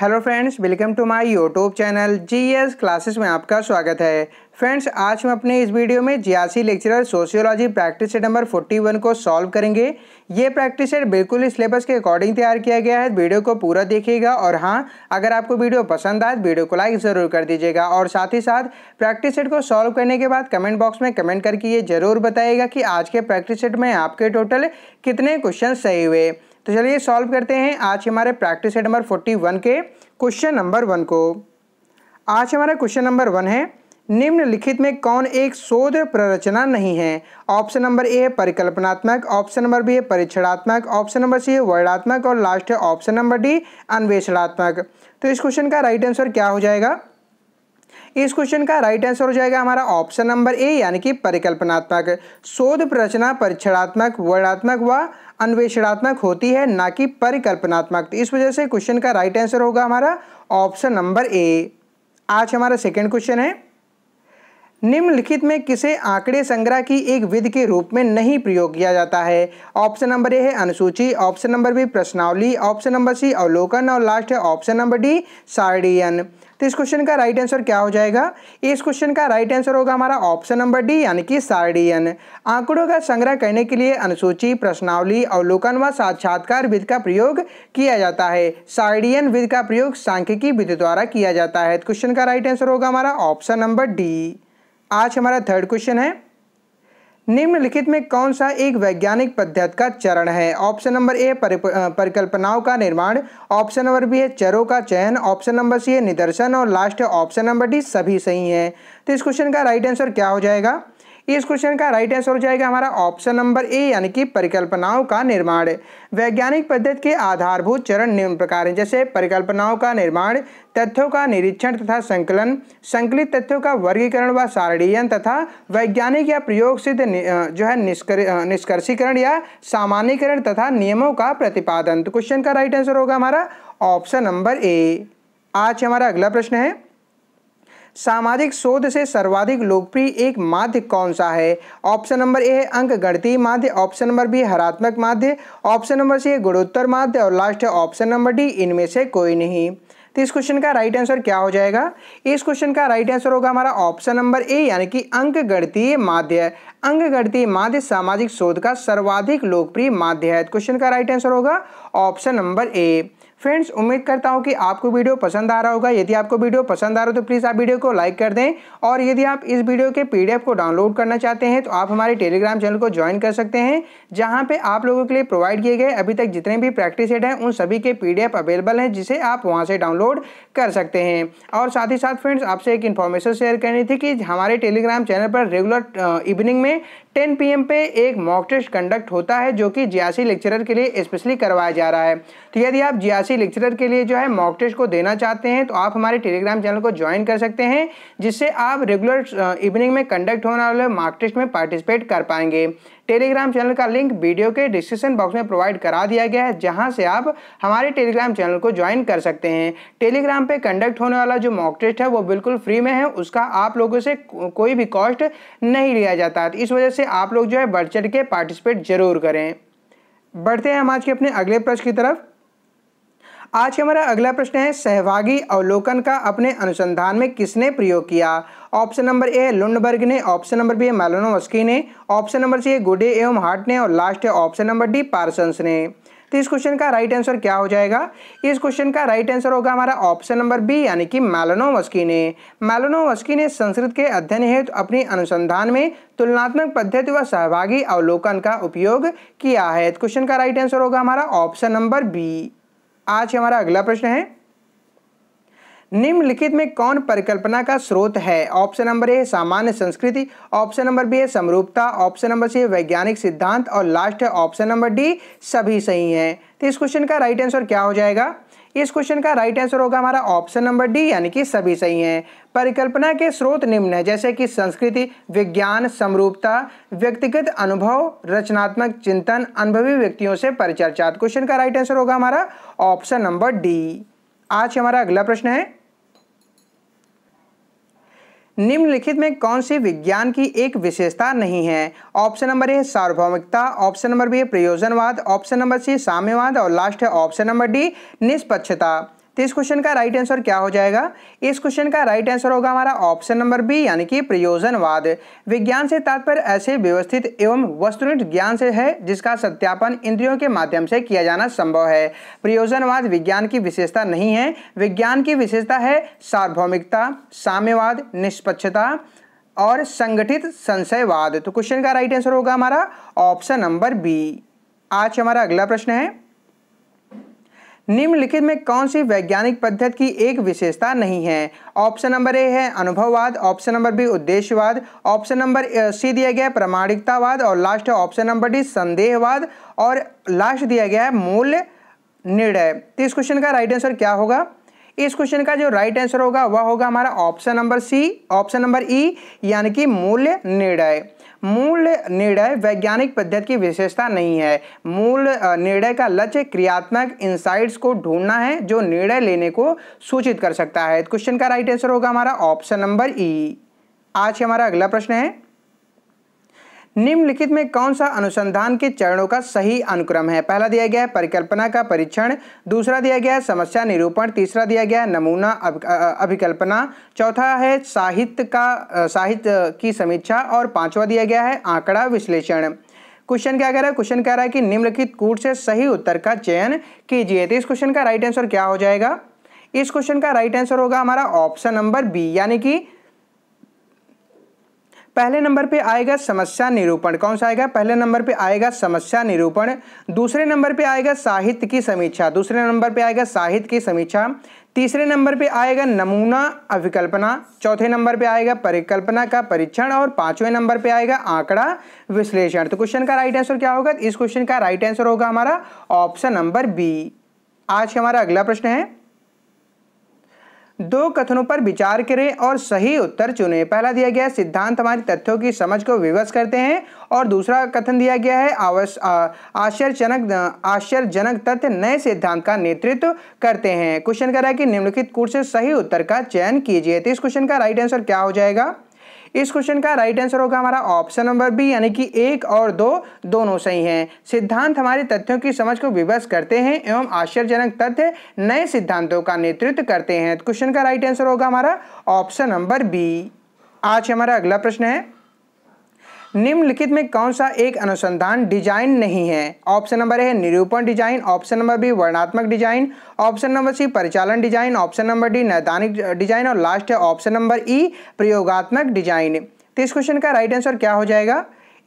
hello friends welcome to my YouTube channel GS classes में आपका स्वागत है फ्रेंड्स आज हम अपने इस वीडियो में जियासी lecturer sociology practice set number 41 को सॉल्व करेंगे ये प्रैक्टिस सेट बिल्कुल इस सिलेबस के अकॉर्डिंग तैयार किया गया है वीडियो को पूरा देखिएगा और हाँ अगर आपको वीडियो पसंद आए वीडियो को लाइक ज़रूर कर दीजिएगा और साथ ही साथ प्रैक्टिस सेट को सॉल्व करने के बाद कमेंट बॉक्स में कमेंट करके ये जरूर बताइएगा कि आज के प्रैक्टिस सेट में आपके टोटल कितने क्वेश्चन सही हुए तो चलिए सॉल्व करते हैं आज हमारे practice set number forty one के क्वेश्चन नंबर वन को आज हमारा क्वेश्चन नंबर वन है निम्नलिखित में कौन एक शोध प्ररचना नहीं है ऑप्शन नंबर ए है परिकल्पनात्मक ऑप्शन नंबर बी है परीक्षणात्मक ऑप्शन नंबर सी है वर्णात्मक और लास्ट है ऑप्शन नंबर डी अन्वेषणात्मक तो इस क्वेश्चन का राइट आंसर क्या हो जाएगा इस क्वेश्चन का राइट आंसर हो जाएगा हमारा ऑप्शन नंबर ए यानी कि परिकल्पनात्मक शोध प्रचना परीक्षणात्मक वर्णात्मक व अन्वेषणात्मक होती है ना कि परिकल्पनात्मक तो इस वजह से क्वेश्चन का राइट आंसर होगा हमारा ऑप्शन नंबर ए आज हमारा सेकेंड क्वेश्चन है निम्नलिखित में किसे आंकड़े संग्रह की एक विधि के रूप में नहीं प्रयोग किया जाता है ऑप्शन नंबर ए है अनुसूची ऑप्शन नंबर बी प्रश्नावली ऑप्शन नंबर सी अवलोकन और लास्ट है ऑप्शन नंबर डी सार्डियन तो इस क्वेश्चन का राइट आंसर क्या हो जाएगा इस क्वेश्चन का राइट आंसर होगा हमारा ऑप्शन नंबर डी यानी कि सार्डियन आंकड़ों का संग्रह करने के लिए अनुसूची प्रश्नावली अवलोकन व साक्षात्कार विधि का प्रयोग किया जाता है सार्डियन विधि का प्रयोग सांख्यिकी विधि द्वारा किया जाता है क्वेश्चन तो का राइट आंसर होगा हमारा ऑप्शन नंबर डी आज हमारा थर्ड क्वेश्चन है निम्नलिखित में कौन सा एक वैज्ञानिक पद्धति का चरण है ऑप्शन नंबर ए परिकल्पनाओं का निर्माण ऑप्शन नंबर बी है चरों का चयन ऑप्शन नंबर सी है निदर्शन और लास्ट ऑप्शन नंबर डी सभी सही है तो इस क्वेश्चन का राइट आंसर क्या हो जाएगा इस क्वेश्चन का राइट आंसर हो जाएगा हमारा ऑप्शन नंबर ए यानी कि परिकल्पनाओं का निर्माण वैज्ञानिक पद्धति के आधारभूत चरण निम्न प्रकार हैं जैसे परिकल्पनाओं का निर्माण तथ्यों का निरीक्षण तथा संकलन संकलित तथ्यों का वर्गीकरण व सारणीयन तथा वैज्ञानिक या प्रयोग सिद्ध जो है निष्कर निष्कर्षीकरण या सामान्यकरण तथा नियमों का प्रतिपादन तो क्वेश्चन का राइट आंसर होगा हमारा ऑप्शन नंबर ए आज हमारा अगला प्रश्न है सामाजिक शोध से सर्वाधिक लोकप्रिय एक माध्य कौन सा है ऑप्शन नंबर ए है अंक गणतीय माध्य ऑप्शन नंबर बी हरात्मक माध्य ऑप्शन नंबर सी गुणोत्तर माध्य और लास्ट है ऑप्शन नंबर डी इनमें से कोई नहीं तो इस क्वेश्चन का राइट आंसर क्या हो जाएगा इस क्वेश्चन का राइट आंसर होगा हमारा ऑप्शन नंबर ए यानी कि अंक गणतीय माध्य अंक गणतीय माध्य सामाजिक शोध का सर्वाधिक लोकप्रिय माध्य है क्वेश्चन तो का राइट आंसर होगा ऑप्शन नंबर ए फ्रेंड्स उम्मीद करता हूँ कि आपको वीडियो पसंद आ रहा होगा यदि आपको वीडियो पसंद आ रहा हो तो प्लीज़ आप वीडियो को लाइक कर दें और यदि आप इस वीडियो के पीडीएफ को डाउनलोड करना चाहते हैं तो आप हमारे टेलीग्राम चैनल को ज्वाइन कर सकते हैं जहाँ पर आप लोगों के लिए प्रोवाइड किए गए अभी तक जितने भी प्रैक्टिस सेट हैं उन सभी के पी अवेलेबल हैं जिसे आप वहाँ से डाउनलोड कर सकते हैं और साथ ही साथ फ्रेंड्स आपसे एक इन्फॉर्मेशन शेयर करनी थी कि हमारे टेलीग्राम चैनल पर रेगुलर इवनिंग में 10 पीएम पे एक मॉक टेस्ट कंडक्ट होता है जो कि जियासी लेक्चरर के लिए स्पेशली करवाया जा रहा है तो यदि आप जियासी लेक्चरर के लिए जो है मॉक टेस्ट को देना चाहते हैं तो आप हमारे टेलीग्राम चैनल को ज्वाइन कर सकते हैं जिससे आप रेगुलर इवनिंग uh, में कंडक्ट होने वाले मॉक टेस्ट में पार्टिसिपेट कर पाएंगे टेलीग्राम चैनल का लिंक वीडियो के डिस्क्रिप्शन बॉक्स में प्रोवाइड करा दिया गया है जहां से आप हमारे टेलीग्राम चैनल को ज्वाइन कर सकते हैं टेलीग्राम पे कंडक्ट होने वाला जो मॉक टेस्ट है वो बिल्कुल फ्री में है उसका आप लोगों से कोई भी कॉस्ट नहीं लिया जाता इस वजह से आप लोग जो है बढ़ चढ़ के पार्टिसिपेट जरूर करें बढ़ते हैं हम आज के अपने अगले प्रश्न की तरफ आज हमारा अगला प्रश्न है सहभागी अवलोकन का अपने अनुसंधान में किसने प्रयोग किया ऑप्शन नंबर ए है लुंडबर्ग ने ऑप्शन नंबर बी है मेलोनोवस्की ने ऑप्शन नंबर सी है गुडे एवं हार्ट ने और लास्ट है ऑप्शन नंबर डी पार्सन्स ने तो इस क्वेश्चन का राइट आंसर क्या हो जाएगा इस क्वेश्चन का राइट आंसर होगा हमारा ऑप्शन नंबर बी यानी कि मेलोनोवस्की ने मेलोनोवस्की ने संस्कृत के अध्ययन हेतु तो अपने अनुसंधान में तुलनात्मक पद्धति व सहभागी अवलोकन का उपयोग किया है क्वेश्चन तो का राइट आंसर होगा हमारा ऑप्शन नंबर बी आज हमारा अगला प्रश्न है निम्नलिखित में कौन परिकल्पना का स्रोत है ऑप्शन नंबर ए सामान्य संस्कृति ऑप्शन नंबर बी है समरूपता ऑप्शन नंबर सी वैज्ञानिक सिद्धांत और लास्ट है ऑप्शन नंबर डी सभी सही हैं तो इस क्वेश्चन का राइट आंसर क्या हो जाएगा इस क्वेश्चन का राइट आंसर होगा हमारा ऑप्शन नंबर डी यानी कि सभी सही हैं परिकल्पना के स्रोत निम्न है जैसे कि संस्कृति विज्ञान समरूपता व्यक्तिगत अनुभव रचनात्मक चिंतन अनुभवी व्यक्तियों से परिचर्चा क्वेश्चन तो का राइट आंसर होगा हमारा ऑप्शन नंबर डी आज हमारा अगला प्रश्न है निम्नलिखित में कौन सी विज्ञान की एक विशेषता नहीं है ऑप्शन नंबर ए सार्वभौमिकता ऑप्शन नंबर बी प्रयोजनवाद ऑप्शन नंबर सी साम्यवाद और लास्ट है ऑप्शन नंबर डी निष्पक्षता तो इस क्वेश्चन का राइट आंसर क्या हो जाएगा इस क्वेश्चन का राइट आंसर होगा हमारा ऑप्शन नंबर बी यानी कि प्रयोजनवाद विज्ञान से तात्पर्य ऐसे व्यवस्थित एवं वस्तुनिष्ठ ज्ञान से है जिसका सत्यापन इंद्रियों के माध्यम से किया जाना संभव है प्रयोजनवाद विज्ञान की विशेषता नहीं है विज्ञान की विशेषता है सार्वभौमिकता साम्यवाद निष्पक्षता और संगठित संशयवाद तो क्वेश्चन का राइट आंसर होगा हमारा ऑप्शन नंबर बी आज हमारा अगला प्रश्न है निम्नलिखित में कौन सी वैज्ञानिक पद्धति की एक विशेषता नहीं है ऑप्शन नंबर ए है अनुभववाद ऑप्शन नंबर बी उद्देश्यवाद ऑप्शन नंबर सी दिया गया है प्रामाणिकतावाद और लास्ट है ऑप्शन नंबर डी संदेहवाद और लास्ट दिया गया है मूल्य निर्णय तो इस क्वेश्चन का राइट आंसर क्या होगा इस क्वेश्चन का जो राइट आंसर होगा वह होगा हमारा option number C option number E यानी कि मूल्य निर्णय मूल निर्णय वैज्ञानिक पद्धति की विशेषता नहीं है मूल निर्णय का लक्ष्य क्रियात्मक इंसाइट्स को ढूंढना है जो निर्णय लेने को सूचित कर सकता है क्वेश्चन तो का राइट आंसर होगा हमारा ऑप्शन नंबर ई आज हमारा अगला प्रश्न है निम्नलिखित में कौन सा अनुसंधान के चरणों का सही अनुक्रम है पहला दिया गया है परिकल्पना का परीक्षण दूसरा दिया गया है समस्या निरूपण तीसरा दिया गया है नमूना अभिकल्पना चौथा है साहित्य का साहित्य की समीक्षा और पांचवा दिया गया है आंकड़ा विश्लेषण क्वेश्चन क्या कह रहा है क्वेश्चन कह रहा है कि निम्नलिखित कूट से सही उत्तर का चयन कीजिए तो इस क्वेश्चन का राइट आंसर क्या हो जाएगा इस क्वेश्चन का राइट आंसर होगा हमारा ऑप्शन नंबर बी यानी कि पहले नंबर पे आएगा समस्या निरूपण कौन सा आएगा पहले नंबर पे आएगा समस्या निरूपण दूसरे नंबर पे आएगा साहित्य की समीक्षा दूसरे नंबर पे आएगा साहित्य की समीक्षा तीसरे नंबर पे आएगा नमूना अभिकल्पना चौथे नंबर पे आएगा परिकल्पना का परीक्षण और पांचवें नंबर पे आएगा आंकड़ा विश्लेषण तो क्वेश्चन का राइट आंसर क्या होगा इस क्वेश्चन का राइट आंसर होगा हमारा ऑप्शन नंबर बी आज हमारा अगला प्रश्न है दो कथनों पर विचार करें और सही उत्तर चुनें पहला दिया गया है सिद्धांत हमारे तथ्यों की समझ को विवश करते हैं और दूसरा कथन दिया गया है आश्चर्यजनक आश्चर्यजनक तथ्य नए सिद्धांत का नेतृत्व करते हैं क्वेश्चन कह रहा है कि निम्नलिखित कोर्स से सही उत्तर का चयन कीजिए तो इस क्वेश्चन का राइट आंसर क्या हो जाएगा इस क्वेश्चन का राइट आंसर होगा हमारा ऑप्शन नंबर बी यानी कि एक और दो दोनों सही हैं सिद्धांत हमारे तथ्यों की समझ को विवश करते हैं एवं आश्चर्यजनक तथ्य नए सिद्धांतों का नेतृत्व करते हैं क्वेश्चन तो का राइट आंसर होगा हमारा ऑप्शन नंबर बी आज हमारा अगला प्रश्न है निम्नलिखित में कौन सा एक अनुसंधान डिजाइन नहीं है ऑप्शन नंबर ए है निरूपण डिजाइन ऑप्शन नंबर बी वर्णात्मक डिजाइन ऑप्शन नंबर सी परिचालन डिजाइन ऑप्शन नंबर डी नैदानिक डिजाइन और लास्ट है ऑप्शन नंबर ई प्रयोगात्मक डिजाइन तो इस क्वेश्चन का राइट आंसर क्या हो जाएगा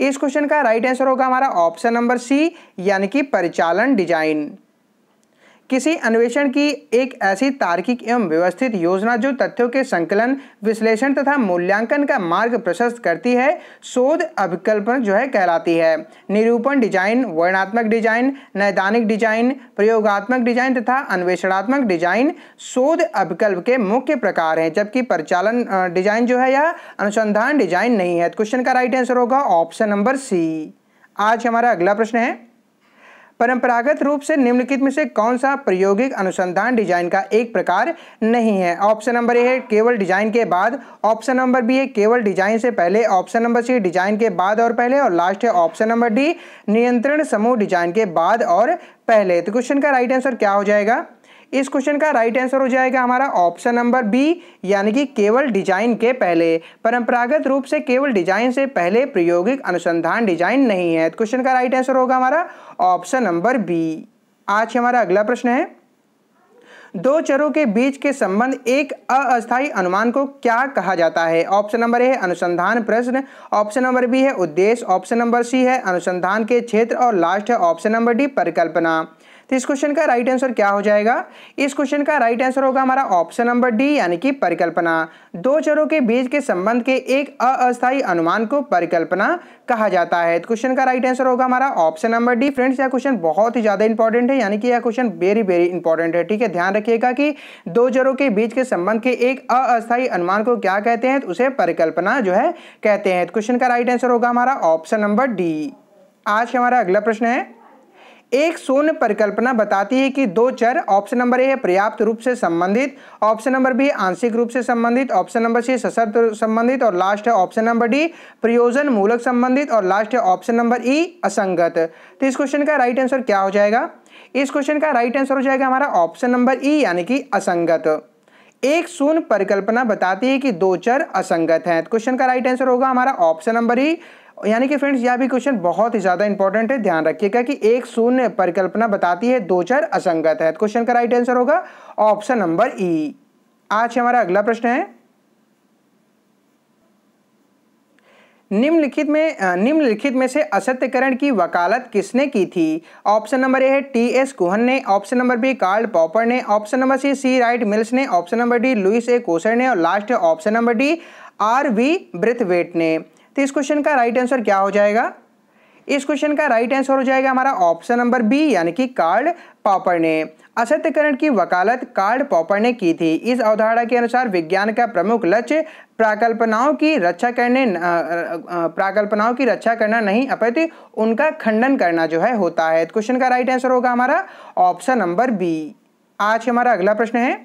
इस क्वेश्चन का राइट आंसर होगा हमारा ऑप्शन नंबर सी यानी कि परिचालन डिजाइन किसी अन्वेषण की एक ऐसी तार्किक एवं व्यवस्थित योजना जो तथ्यों के संकलन विश्लेषण तथा मूल्यांकन का मार्ग प्रशस्त करती है शोध अभिकल्पन जो है कहलाती है निरूपण डिजाइन वर्णात्मक डिजाइन नैदानिक डिजाइन प्रयोगात्मक डिजाइन तथा अन्वेषणात्मक डिजाइन शोध अभिकल्प के मुख्य प्रकार हैं जबकि परिचालन डिजाइन जो है यह अनुसंधान डिजाइन नहीं है तो क्वेश्चन का राइट आंसर होगा ऑप्शन नंबर सी आज हमारा अगला प्रश्न है परंपरागत रूप से निम्नलिखित में से कौन सा प्रायोगिक अनुसंधान डिजाइन का एक प्रकार नहीं है ऑप्शन नंबर ए है केवल डिजाइन के बाद ऑप्शन नंबर बी है केवल डिजाइन से पहले ऑप्शन नंबर सी डिजाइन के बाद और पहले और लास्ट है ऑप्शन नंबर डी नियंत्रण समूह डिजाइन के बाद और पहले तो क्वेश्चन का राइट आंसर क्या हो जाएगा इस क्वेश्चन का राइट आंसर हो जाएगा हमारा ऑप्शन नंबर बी यानी कि केवल डिजाइन के पहले परंपरागत रूप से केवल डिजाइन से पहले प्रायोगिक अनुसंधान डिजाइन नहीं है तो क्वेश्चन का राइट आंसर होगा हमारा ऑप्शन नंबर बी आज हमारा अगला प्रश्न है दो चरों के बीच के संबंध एक अस्थायी अनुमान को क्या कहा जाता है ऑप्शन नंबर ए है अनुसंधान प्रश्न ऑप्शन नंबर बी है उद्देश्य ऑप्शन नंबर सी है अनुसंधान के क्षेत्र और लास्ट है ऑप्शन नंबर डी परिकल्पना तो इस क्वेश्चन का राइट आंसर क्या हो जाएगा इस क्वेश्चन का राइट आंसर होगा हमारा ऑप्शन नंबर डी यानी कि परिकल्पना दो चरों के बीच के संबंध के एक अस्थायी अनुमान को परिकल्पना कहा जाता है तो क्वेश्चन का राइट आंसर होगा हमारा ऑप्शन नंबर डी फ्रेंड्स यह क्वेश्चन बहुत ही ज़्यादा इंपॉर्टेंट है यानी कि यह क्वेश्चन वेरी वेरी इंपॉर्टेंट है ठीक है ध्यान रखिएगा कि दो जरों के बीच के संबंध के एक अस्थायी अनुमान को क्या कहते हैं तो उसे परिकल्पना जो है कहते हैं तो क्वेश्चन का राइट आंसर होगा हमारा ऑप्शन नंबर डी आज हमारा अगला प्रश्न है एक शून्य परिकल्पना बताती है कि दो चर ऑप्शन नंबर ए है पर्याप्त रूप से संबंधित ऑप्शन नंबर बी आंशिक रूप से संबंधित ऑप्शन नंबर सी सशर्त संबंधित और लास्ट है ऑप्शन नंबर डी प्रयोजन मूलक संबंधित और लास्ट है ऑप्शन नंबर ई असंगत तो इस क्वेश्चन का राइट आंसर क्या हो जाएगा इस क्वेश्चन का राइट आंसर हो जाएगा हमारा ऑप्शन नंबर ई यानी कि असंगत एक शून्य परिकल्पना बताती है कि दो चर असंगत हैं क्वेश्चन तो का राइट आंसर होगा हमारा ऑप्शन नंबर ई यानी कि फ्रेंड्स यह भी क्वेश्चन बहुत ही ज़्यादा इंपॉर्टेंट है ध्यान रखिएगा कि एक शून्य परिकल्पना बताती है दो चार असंगत है क्वेश्चन तो का राइट आंसर होगा ऑप्शन नंबर ई आज हमारा अगला प्रश्न है निम्नलिखित में निम्नलिखित में से असत्यकरण की वकालत किसने की थी ऑप्शन नंबर ए है टी एस कुहन ने option number B Karl Popper ने option number C C Wright Mills ने option number D Lewis A Coser ने और last option number D R V Braithwaite ने तो इस क्वेश्चन का राइट आंसर क्या हो जाएगा इस क्वेश्चन का राइट आंसर हो जाएगा हमारा ऑप्शन नंबर बी यानी कि कार्ड पॉपर ने असत्यकरण की वकालत कार्ड पॉपर ने की थी इस अवधारणा के अनुसार विज्ञान का प्रमुख लक्ष्य प्राकल्पनाओं की रक्षा करने प्राकल्पनाओं की रक्षा करना नहीं अपितु उनका खंडन करना जो है होता है क्वेश्चन तो का राइट आंसर होगा हमारा ऑप्शन नंबर बी आज हमारा अगला प्रश्न है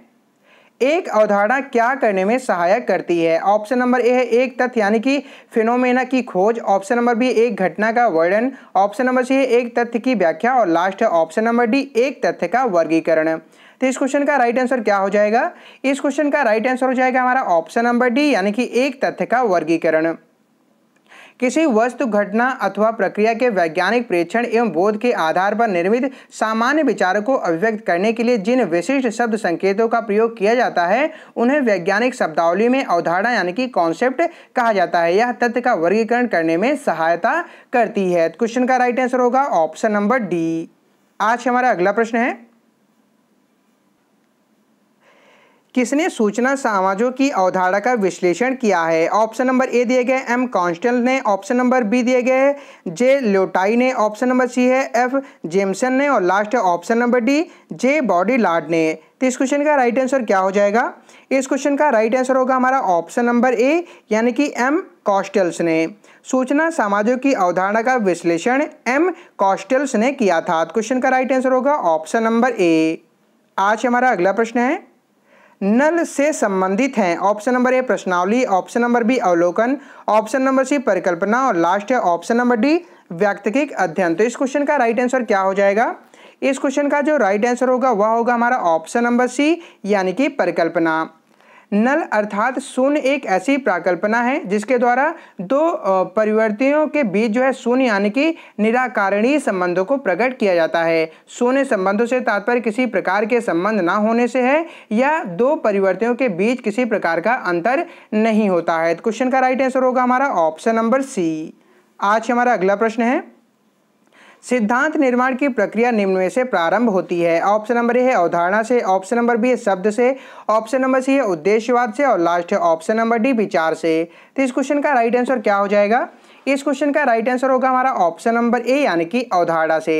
एक अवधारणा क्या करने में सहायक करती है ऑप्शन नंबर ए है एक तथ्य यानी कि फिनोमेना की खोज ऑप्शन नंबर बी एक घटना का वर्णन ऑप्शन नंबर सी है एक तथ्य की व्याख्या और लास्ट है ऑप्शन नंबर डी एक तथ्य का वर्गीकरण तो इस क्वेश्चन का राइट आंसर क्या हो जाएगा इस क्वेश्चन का राइट आंसर हो जाएगा हमारा ऑप्शन नंबर डी यानी कि एक तथ्य का वर्गीकरण किसी वस्तु घटना अथवा प्रक्रिया के वैज्ञानिक प्रेक्षण एवं बोध के आधार पर निर्मित सामान्य विचारों को अभिव्यक्त करने के लिए जिन विशिष्ट शब्द संकेतों का प्रयोग किया जाता है उन्हें वैज्ञानिक शब्दावली में अवधारणा यानी कि कॉन्सेप्ट कहा जाता है यह तथ्य का वर्गीकरण करने में सहायता करती है क्वेश्चन तो का राइट आंसर होगा ऑप्शन नंबर डी आज हमारा अगला प्रश्न है किसने सूचना समाजों की अवधारणा का विश्लेषण किया है ऑप्शन नंबर ए दिए गए एम कॉन्स्टल ने ऑप्शन नंबर बी दिए गए जे लोटाई ने ऑप्शन नंबर सी है एफ जेमसन ने और लास्ट है option number D J Baudrillard ने तो इस क्वेश्चन का राइट आंसर क्या हो जाएगा इस क्वेश्चन का राइट आंसर होगा हमारा ऑप्शन नंबर ए यानी कि एम कॉस्टल्स ने सूचना समाजों की अवधारणा का विश्लेषण एम कॉस्टल्स ने किया था तो क्वेश्चन का राइट आंसर होगा ऑप्शन नंबर ए आज हमारा अगला प्रश्न है नल से संबंधित हैं ऑप्शन नंबर ए प्रश्नावली ऑप्शन नंबर बी अवलोकन ऑप्शन नंबर सी परिकल्पना और लास्ट है ऑप्शन नंबर डी व्यक्तिक अध्ययन तो इस क्वेश्चन का राइट आंसर क्या हो जाएगा इस क्वेश्चन का जो राइट आंसर होगा वह होगा हमारा ऑप्शन नंबर सी यानी कि परिकल्पना नल अर्थात शून्य एक ऐसी प्राकल्पना है जिसके द्वारा दो परिवर्तियों के बीच जो है शून्य यानी कि निराकरणीय संबंधों को प्रकट किया जाता है शून्य संबंधों से तात्पर्य किसी प्रकार के संबंध ना होने से है या दो परिवर्तियों के बीच किसी प्रकार का अंतर नहीं होता है तो क्वेश्चन का राइट आंसर होगा हमारा ऑप्शन नंबर सी आज हमारा अगला प्रश्न है सिद्धांत निर्माण की प्रक्रिया निम्न में से प्रारंभ होती है ऑप्शन नंबर ए है अवधारणा से ऑप्शन नंबर बी है शब्द से ऑप्शन नंबर सी है उद्देश्यवाद से और लास्ट है ऑप्शन नंबर डी विचार से तो इस क्वेश्चन का राइट आंसर क्या हो जाएगा इस क्वेश्चन का राइट आंसर होगा हमारा ऑप्शन नंबर ए यानी कि अवधारणा से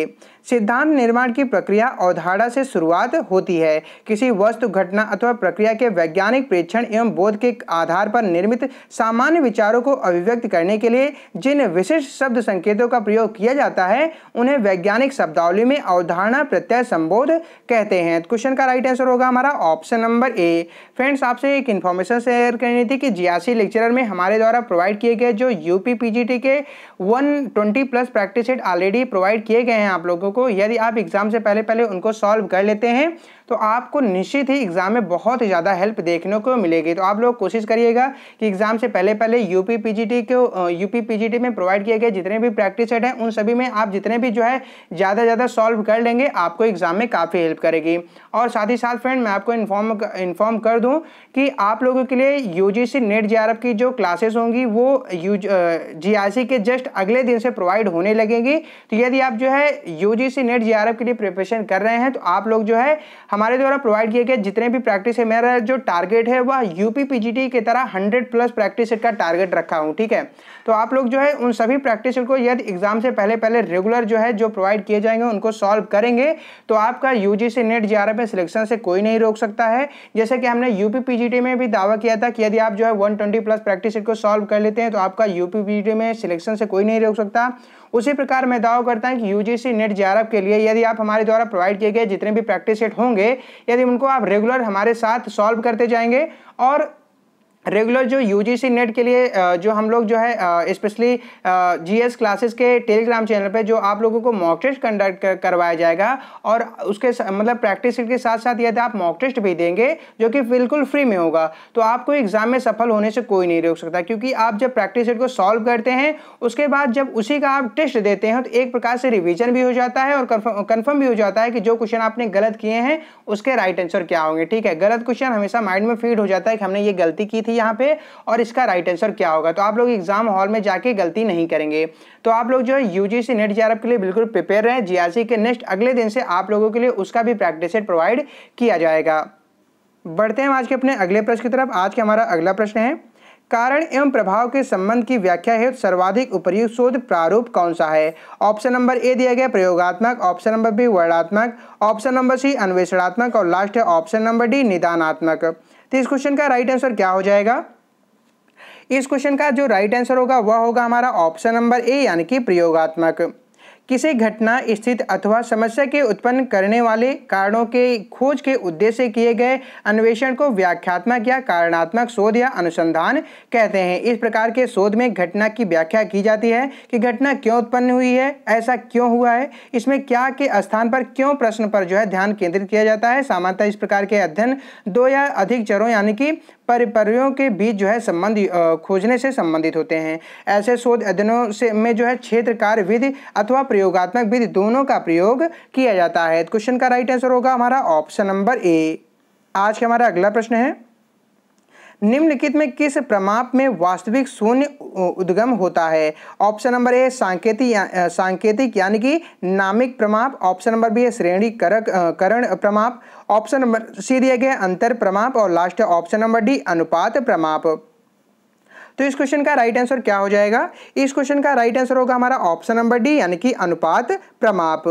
सिद्धांत निर्माण की प्रक्रिया अवधारणा से शुरुआत होती है किसी वस्तु घटना अथवा प्रक्रिया के वैज्ञानिक प्रेक्षण एवं बोध के आधार पर निर्मित सामान्य विचारों को अभिव्यक्त करने के लिए जिन विशिष्ट शब्द संकेतों का प्रयोग किया जाता है उन्हें वैज्ञानिक शब्दावली में अवधारणा प्रत्यय संबोध कहते हैं क्वेश्चन तो का राइट आंसर होगा हमारा ऑप्शन नंबर ए फ्रेंड्स आपसे एक इन्फॉर्मेशन शेयर करनी थी कि जियासी लेक्चरर में हमारे द्वारा प्रोवाइड किए गए जो यूपी पीजीटी यूनिवर्सिटी के 120 plus practice set already provide किए गए हैं आप लोगों को यदि आप एग्जाम से पहले पहले उनको सॉल्व कर लेते हैं तो आपको निश्चित ही एग्ज़ाम में बहुत ही ज़्यादा हेल्प देखने को मिलेगी तो आप लोग कोशिश करिएगा कि एग्ज़ाम से पहले पहले यू पी को यू पी में प्रोवाइड किए गए जितने भी प्रैक्टिस सेट हैं उन सभी में आप जितने भी जो है ज़्यादा ज़्यादा सॉल्व कर लेंगे आपको एग्ज़ाम में काफ़ी हेल्प करेगी और साथ ही साथ फ्रेंड मैं आपको इन्फॉर्म इन्फॉर्म कर दूँ कि आप लोगों के लिए यू नेट जे की जो क्लासेस होंगी वो यू जी के जस्ट अगले दिन से प्रोवाइड होने लगेंगी तो यदि आप जो है यू नेट जे के लिए प्रिपरेशन कर रहे हैं तो आप लोग जो है हम हमारे द्वारा प्रोवाइड किए गए जितने भी प्रैक्टिस है मेरा जो टारगेट है वह यूपी पीजीटी की तरह हंड्रेड प्लस प्रैक्टिस सेट का टारगेट रखा हूँ ठीक है तो आप लोग जो है उन सभी प्रैक्टिस सेट को यदि एग्जाम से पहले पहले रेगुलर जो है जो प्रोवाइड किए जाएंगे उनको सॉल्व करेंगे तो आपका U NET J R selection से कोई नहीं रोक सकता है जैसे कि हमने यूपी पीजीटी में भी दावा किया था कि यदि आप जो है वन प्लस प्रैक्टिस सेट को सॉल्व कर लेते हैं तो आपका यूपी पी में सिलेक्शन से कोई नहीं रोक सकता उसी प्रकार मैं दावा करता हूँ कि यू जी नेट जे के लिए यदि आप हमारे द्वारा प्रोवाइड किए गए जितने भी प्रैक्टिस सेट होंगे यदि उनको आप रेगुलर हमारे साथ सॉल्व करते जाएंगे और रेगुलर जो यू जी सी नेट के लिए जो हम लोग जो है स्पेशली जी एस क्लासेस के टेलीग्राम चैनल पे जो आप लोगों को मॉक टेस्ट कंडक्ट करवाया जाएगा और उसके मतलब प्रैक्टिस के साथ साथ यदि आप मॉक टेस्ट भी देंगे जो कि बिल्कुल फ्री में होगा तो आपको एग्ज़ाम में सफल होने से कोई नहीं रोक सकता क्योंकि आप जब प्रैक्टिस सेट को सॉल्व करते हैं उसके बाद जब उसी का आप टेस्ट देते हैं तो एक प्रकार से रिविजन भी हो जाता है और कन्फर्म भी हो जाता है कि जो क्वेश्चन आपने गलत किए हैं उसके राइट आंसर क्या होंगे ठीक है गलत क्वेश्चन हमेशा माइंड में फीड हो जाता है कि हमने ये गलती की थी थी यहाँ पे और इसका राइट आंसर क्या होगा तो आप लोग एग्जाम हॉल में जाके गलती नहीं करेंगे तो आप लोग जो है U G C NET JRF के लिए बिल्कुल प्रिपेयर रहें जीआरसी के नेक्स्ट अगले दिन से आप लोगों के लिए उसका भी प्रैक्टिस सेट प्रोवाइड किया जाएगा बढ़ते हैं आज के अपने अगले प्रश्न की तरफ आज का हमारा अगला प्रश्न है कारण एवं प्रभाव के संबंध की व्याख्या हेतु सर्वाधिक उपयुक्त शोध प्रारूप कौन सा है ऑप्शन नंबर ए दिया गया प्रयोगात्मक ऑप्शन नंबर बी वर्णात्मक ऑप्शन नंबर सी अन्वेषणात्मक और लास्ट है ऑप्शन नंबर डी निदानात्मक तो इस क्वेश्चन का राइट आंसर क्या हो जाएगा इस क्वेश्चन का जो राइट आंसर होगा वह होगा हमारा ऑप्शन नंबर ए यानी कि प्रयोगात्मक किसी घटना स्थित अथवा समस्या के उत्पन्न करने वाले कारणों के खोज के उद्देश्य किए गए अन्वेषण को व्याख्यात्मक या कारणात्मक शोध या अनुसंधान कहते हैं इस प्रकार के शोध में घटना की व्याख्या की जाती है कि घटना क्यों उत्पन्न हुई है ऐसा क्यों हुआ है इसमें क्या के स्थान पर क्यों प्रश्न पर जो है ध्यान केंद्रित किया जाता है सामान्यतः इस प्रकार के अध्ययन दो या अधिक चरों यानी कि परिपर्यों के बीच जो है संबंध खोजने से संबंधित होते हैं ऐसे शोध अध्ययनों से में जो है क्षेत्र विधि अथवा प्रयोगात्मक विधि दोनों का प्रयोग किया जाता है क्वेश्चन का राइट आंसर होगा हमारा ऑप्शन नंबर ए आज के हमारा अगला प्रश्न है निम्नलिखित में किस प्रमाप में वास्तविक शून्य उद्गम होता है ऑप्शन नंबर ए सांकेतिक या, सांकेतिक यानी कि नामिक प्रमाप ऑप्शन नंबर बी है श्रेणी करक करण प्रमाप ऑप्शन नंबर सी दिया गया अंतर प्रमाप और लास्ट ऑप्शन नंबर डी अनुपात प्रमाप तो इस क्वेश्चन का राइट आंसर क्या हो जाएगा इस क्वेश्चन का राइट आंसर होगा हमारा ऑप्शन नंबर डी यानी कि अनुपात प्रमाप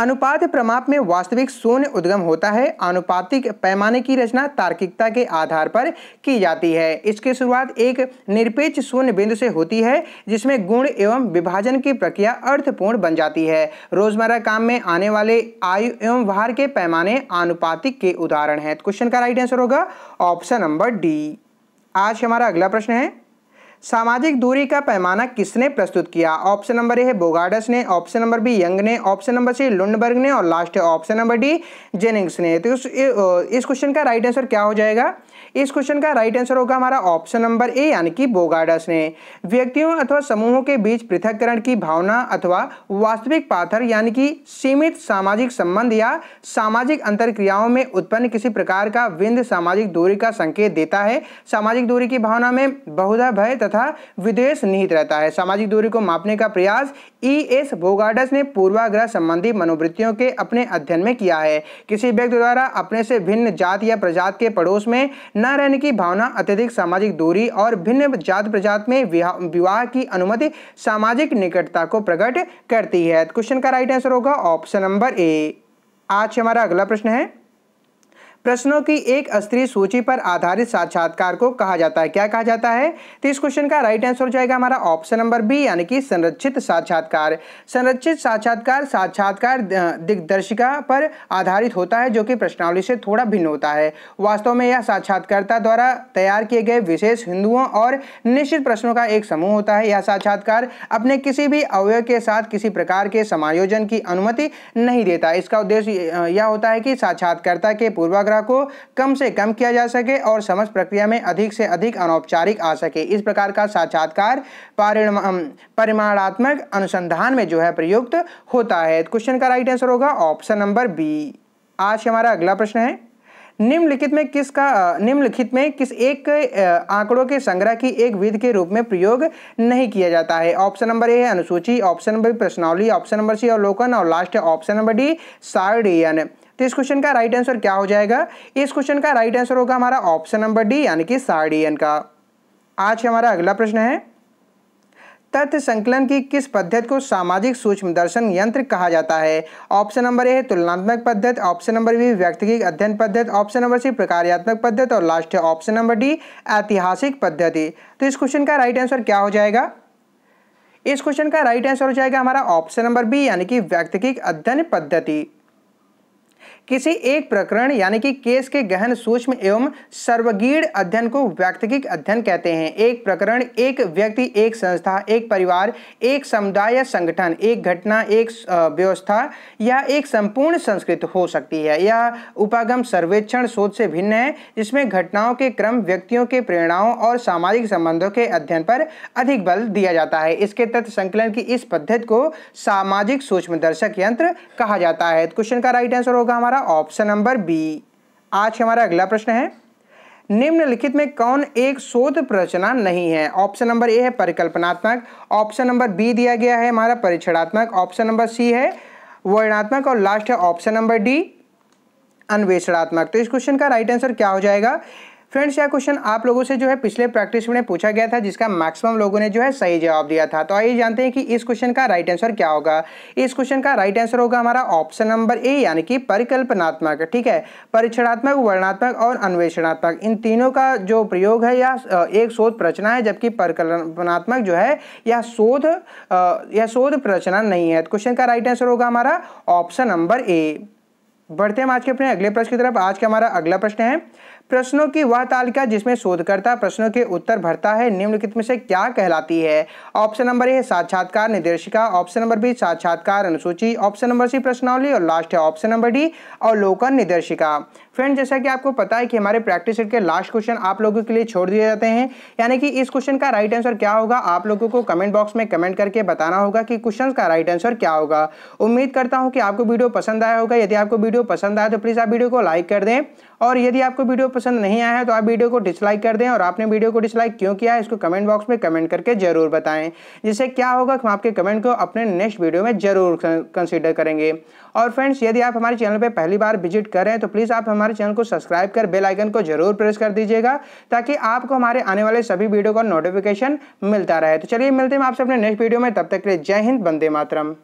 अनुपात प्रमाप में वास्तविक शून्य उद्गम होता है अनुपातिक पैमाने की रचना तार्किकता के आधार पर की जाती है इसकी शुरुआत एक निरपेक्ष शून्य बिंदु से होती है जिसमें गुण एवं विभाजन की प्रक्रिया अर्थपूर्ण बन जाती है रोजमर्रा काम में आने वाले आयु एवं भार के पैमाने आनुपातिक के उदाहरण है क्वेश्चन तो का राइट आंसर होगा ऑप्शन नंबर डी आज हमारा अगला प्रश्न है सामाजिक दूरी का पैमाना किसने प्रस्तुत किया ऑप्शन नंबर ए है बोगाडस ने ऑप्शन नंबर बी यंग ने ऑप्शन नंबर सी लुंडबर्ग ने और लास्ट है ऑप्शन नंबर डी जेनिंग्स ने तो इस क्वेश्चन का राइट आंसर क्या हो जाएगा इस क्वेश्चन का राइट आंसर होगा हमारा ऑप्शन नंबर ए यानी कि बोगाडस ने व्यक्तियों अथवा समूहों के बीच पृथककरण की भावना अथवा वास्तविक पाथर यानी कि सीमित सामाजिक संबंध या सामाजिक अंतर क्रियाओं में उत्पन्न किसी प्रकार का विंद सामाजिक दूरी का संकेत देता है सामाजिक दूरी की भावना में बहुधा भय तथा विदेश निहित रहता है सामाजिक दूरी को मापने का प्रयास ई एस बोगाडस ने पूर्वाग्रह संबंधी मनोवृत्तियों के अपने अध्ययन में किया है किसी व्यक्ति द्वारा अपने से भिन्न जात या प्रजात के पड़ोस में न रहने की भावना अत्यधिक सामाजिक दूरी और भिन्न जात प्रजात में विवाह की अनुमति सामाजिक निकटता को प्रकट करती है क्वेश्चन का राइट आंसर होगा ऑप्शन नंबर ए आज हमारा अगला प्रश्न है प्रश्नों की एक स्त्री सूची पर आधारित साक्षात्कार को कहा जाता है क्या कहा जाता है तो इस क्वेश्चन का राइट आंसर हो जाएगा हमारा ऑप्शन नंबर बी यानी कि संरक्षित साक्षात्कार संरक्षित साक्षात्कार साक्षात्कार दिग्दर्शिका पर आधारित होता है जो कि प्रश्नावली से थोड़ा भिन्न होता है वास्तव में यह साक्षात्कारता द्वारा तैयार किए गए विशेष हिंदुओं और निश्चित प्रश्नों का एक समूह होता है यह साक्षात्कार अपने किसी भी अवयव के साथ किसी प्रकार के समायोजन की अनुमति नहीं देता इसका उद्देश्य यह होता है कि साक्षात्कारता के पूर्वाग्रह आग्रह को कम से कम किया जा सके और समझ प्रक्रिया में अधिक से अधिक अनौपचारिक आ सके इस प्रकार का साक्षात्कार परिमाणात्मक अनुसंधान में जो है प्रयुक्त होता है क्वेश्चन का राइट आंसर होगा ऑप्शन नंबर बी आज हमारा अगला प्रश्न है निम्नलिखित में किसका निम्नलिखित में किस एक आंकड़ों के संग्रह की एक विध के रूप में प्रयोग नहीं किया जाता है ऑप्शन नंबर ए है अनुसूची ऑप्शन नंबर बी प्रश्नावली ऑप्शन नंबर सी अवलोकन और लास्ट है ऑप्शन नंबर डी सार्डियन तो इस क्वेश्चन का राइट आंसर क्या हो जाएगा इस क्वेश्चन का राइट आंसर होगा हमारा ऑप्शन नंबर डी यानी कि सार्डियन का आज हमारा अगला प्रश्न है तथ्य संकलन की किस पद्धति को सामाजिक सूक्ष्म दर्शन यंत्र कहा जाता है ऑप्शन नंबर ए है तुलनात्मक पद्धति ऑप्शन नंबर बी व्यक्तिगत अध्ययन पद्धति ऑप्शन नंबर सी प्रकार्यात्मक पद्धति और लास्ट है ऑप्शन नंबर डी ऐतिहासिक पद्धति तो इस क्वेश्चन का राइट आंसर क्या हो जाएगा इस क्वेश्चन का राइट आंसर हो जाएगा हमारा ऑप्शन नंबर बी यानी कि व्यक्तिगत अध्ययन पद्धति किसी एक प्रकरण यानी कि केस के गहन सूक्ष्म एवं सर्वगीण अध्ययन को व्यक्तिक अध्ययन कहते हैं एक प्रकरण एक व्यक्ति एक संस्था एक परिवार एक समुदाय या संगठन एक घटना एक व्यवस्था या एक संपूर्ण संस्कृत हो सकती है यह उपागम सर्वेक्षण शोध से भिन्न है जिसमें घटनाओं के क्रम व्यक्तियों के प्रेरणाओं और सामाजिक संबंधों के अध्ययन पर अधिक बल दिया जाता है इसके तथ्य संकलन की इस पद्धति को सामाजिक सूक्ष्म दर्शक यंत्र कहा जाता है तो क्वेश्चन का राइट आंसर होगा हमारा ऑप्शन नंबर बी आज हमारा अगला प्रश्न है निम्नलिखित में कौन एक शोध प्रचना नहीं है ऑप्शन नंबर ए है परिकल्पनात्मक ऑप्शन नंबर बी दिया गया है हमारा परीक्षणात्मक ऑप्शन नंबर सी है वर्णात्मक और लास्ट है ऑप्शन नंबर डी अन्वेषणात्मक तो इस क्वेश्चन का राइट आंसर क्या हो जाएगा फ्रेंड्स यह क्वेश्चन आप लोगों से जो है पिछले प्रैक्टिस में पूछा गया था जिसका मैक्सिमम लोगों ने जो है सही जवाब दिया था तो आइए जानते हैं कि इस क्वेश्चन का राइट आंसर क्या होगा इस क्वेश्चन का राइट आंसर होगा हमारा ऑप्शन नंबर ए यानी कि परिकल्पनात्मक ठीक है परीक्षणात्मक वर्णात्मक और अन्वेषणात्मक इन तीनों का जो प्रयोग है यह एक शोध प्रचना है जबकि परिकल्पनात्मक जो है यह शोध यह शोध प्रचना नहीं है क्वेश्चन तो का राइट आंसर होगा हमारा ऑप्शन नंबर ए बढ़ते हम आज के अपने अगले प्रश्न की तरफ आज का हमारा अगला प्रश्न है प्रश्नों की वह तालिका जिसमें शोधकर्ता प्रश्नों के उत्तर भरता है निम्नलिखित में से क्या कहलाती है ऑप्शन नंबर ए साक्षात्कार निर्देशिका ऑप्शन नंबर बी साक्षात्कार अनुसूची ऑप्शन नंबर सी प्रश्नावली और लास्ट है ऑप्शन नंबर डी अवलोकन निर्देशिका फ्रेंड जैसा कि आपको पता है कि हमारे प्रैक्टिस सेट के लास्ट क्वेश्चन आप लोगों के लिए छोड़ दिए जाते हैं यानी कि इस क्वेश्चन का राइट आंसर क्या होगा आप लोगों को कमेंट बॉक्स में कमेंट करके बताना होगा कि क्वेश्चन का राइट आंसर क्या होगा उम्मीद करता हूँ कि आपको वीडियो पसंद आया होगा यदि आपको वीडियो पसंद आया तो प्लीज़ आप वीडियो को लाइक कर दें और यदि आपको वीडियो पसंद नहीं आया है तो आप वीडियो को डिसलाइक कर दें और आपने वीडियो को डिसलाइक क्यों किया है इसको कमेंट बॉक्स में कमेंट करके जरूर बताएं जिससे क्या होगा हम आपके कमेंट को अपने नेक्स्ट वीडियो में जरूर कंसिडर करेंगे और फ्रेंड्स यदि आप हमारे चैनल पर पहली बार विजिट करें तो प्लीज़ आप हमारे चैनल को सब्सक्राइब कर बेलाइकन को जरूर प्रेस कर दीजिएगा ताकि आपको हमारे आने वाले सभी वीडियो का नोटिफिकेशन मिलता रहे तो चलिए मिलते हैं आपसे अपने नेक्स्ट वीडियो में तब तक के लिए जय हिंद बंदे मातरम